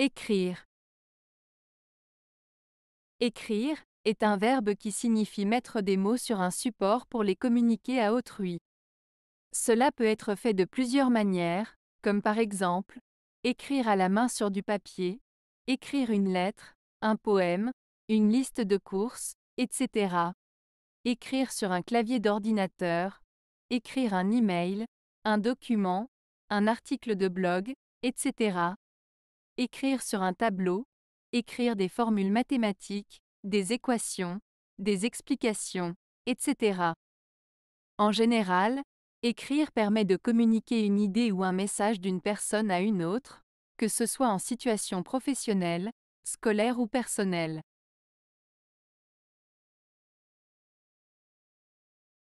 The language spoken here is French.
Écrire. Écrire est un verbe qui signifie mettre des mots sur un support pour les communiquer à autrui. Cela peut être fait de plusieurs manières, comme par exemple, écrire à la main sur du papier, écrire une lettre, un poème, une liste de courses, etc. Écrire sur un clavier d'ordinateur, écrire un email, un document, un article de blog, etc écrire sur un tableau, écrire des formules mathématiques, des équations, des explications, etc. En général, écrire permet de communiquer une idée ou un message d'une personne à une autre, que ce soit en situation professionnelle, scolaire ou personnelle.